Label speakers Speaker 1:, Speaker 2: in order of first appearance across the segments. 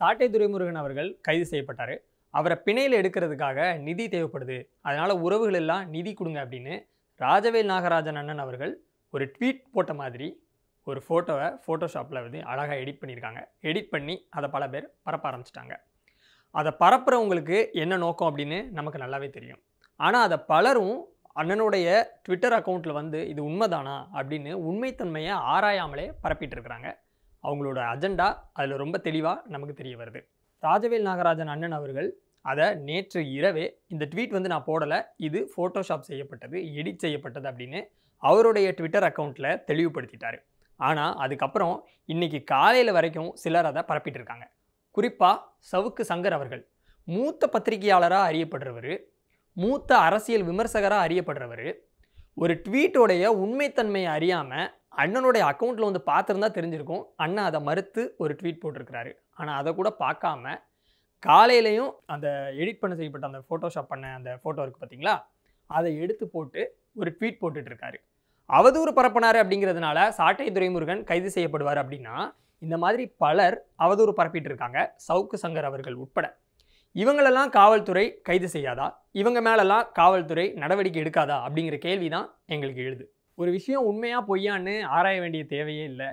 Speaker 1: சாட்டை துரைமுருகன் அவர்கள் கைது செய்யப்பட்டார் அவரை பிணையில் எடுக்கிறதுக்காக நிதி தேவைப்படுது அதனால் உறவுகள் எல்லாம் நிதி கொடுங்க அப்படின்னு ராஜவேல் நாகராஜன் அண்ணன் அவர்கள் ஒரு ட்வீட் போட்ட மாதிரி ஒரு ஃபோட்டோவை ஃபோட்டோஷாப்பில் வந்து அழகாக எடிட் பண்ணியிருக்காங்க எடிட் பண்ணி அதை பல பேர் பரப்ப ஆரம்பிச்சிட்டாங்க அதை பரப்புகிறவங்களுக்கு என்ன நோக்கம் அப்படின்னு நமக்கு நல்லாவே தெரியும் ஆனால் அதை பலரும் அண்ணனுடைய ட்விட்டர் அக்கௌண்ட்டில் வந்து இது உண்மைதானா அப்படின்னு உண்மைத்தன்மையை ஆராயாமலே பரப்பிட்டு இருக்கிறாங்க அவங்களோட அஜெண்டா அதில் ரொம்ப தெளிவாக நமக்கு தெரிய வருது ராஜவேல் நாகராஜன் அண்ணன் அவர்கள் அதை நேற்று இரவே இந்த ட்வீட் வந்து நான் போடலை இது ஃபோட்டோஷாப் செய்யப்பட்டது எடிட் செய்யப்பட்டது அப்படின்னு அவருடைய ட்விட்டர் அக்கௌண்ட்டில் தெளிவுபடுத்திட்டார் ஆனால் அதுக்கப்புறம் இன்றைக்கி காலையில் வரைக்கும் சிலர் அதை பரப்பிட்டு இருக்காங்க குறிப்பாக சவுக்கு சங்கர் அவர்கள் மூத்த பத்திரிகையாளராக அறியப்படுறவர் மூத்த அரசியல் விமர்சகராக அறியப்படுறவர் ஒரு ட்வீட்டோடைய உண்மைத்தன்மையை அறியாமல் அண்ணனுடைய அக்கௌண்ட்டில் வந்து பார்த்துருந்தா தெரிஞ்சிருக்கும் அண்ணன் அதை மறுத்து ஒரு ட்வீட் போட்டிருக்கிறாரு ஆனால் அதை கூட பார்க்காம காலையிலையும் அந்த எடிட் பண்ண செய்யப்பட்ட அந்த ஃபோட்டோஷாப் பண்ண அந்த ஃபோட்டோ இருக்குது பார்த்தீங்களா அதை எடுத்து போட்டு ஒரு ட்வீட் போட்டுட்ருக்காரு அவதூறு பரப்பினார் அப்படிங்கிறதுனால சாட்டை துரைமுருகன் கைது செய்யப்படுவார் அப்படின்னா இந்த மாதிரி பலர் அவதூறு பரப்பிட்டு இருக்காங்க சவுக்கு சங்கர் அவர்கள் உட்பட இவங்களெல்லாம் காவல்துறை கைது செய்யாதா இவங்க மேலெல்லாம் காவல்துறை நடவடிக்கை எடுக்காதா அப்படிங்கிற கேள்வி தான் எங்களுக்கு எழுது ஒரு விஷயம் உண்மையாக பொய்யான்னு ஆராய வேண்டிய தேவையே இல்லை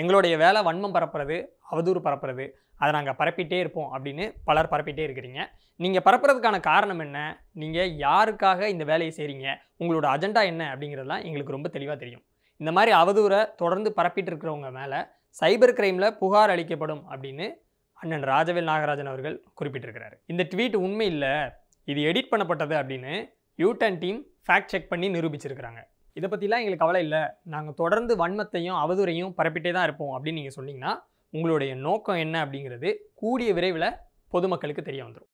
Speaker 1: எங்களுடைய வேலை வன்மம் பரப்புறது அவதூறு பரப்புறது அதை நாங்கள் பரப்பிட்டே இருப்போம் அப்படின்னு பலர் பரப்பிட்டே இருக்கிறீங்க நீங்கள் பரப்புறதுக்கான காரணம் என்ன நீங்கள் யாருக்காக இந்த வேலையை செய்கிறீங்க உங்களோட அஜெண்டா என்ன அப்படிங்கிறதுலாம் எங்களுக்கு ரொம்ப தெளிவாக தெரியும் இந்த மாதிரி அவதூறை தொடர்ந்து பரப்பிட்டு இருக்கிறவங்க மேலே சைபர் கிரைமில் புகார் அளிக்கப்படும் அப்படின்னு அண்ணன் ராஜவேல் நாகராஜன் அவர்கள் குறிப்பிட்டிருக்கிறாரு இந்த ட்வீட் உண்மை இல்லை இது எடிட் பண்ணப்பட்டது அப்படின்னு யூட்டன் டீம் ஃபேக்ட் செக் பண்ணி நிரூபிச்சிருக்கிறாங்க இதை பற்றிலாம் எங்களுக்கு கவலை இல்லை நாங்கள் தொடர்ந்து வன்மத்தையும் அவதூறையும் பரப்பிட்டே தான் இருப்போம் அப்படின்னு நீங்கள் சொன்னீங்கன்னா உங்களுடைய நோக்கம் என்ன அப்படிங்கிறது கூடிய விரைவில் பொதுமக்களுக்கு தெரிய வந்துடும்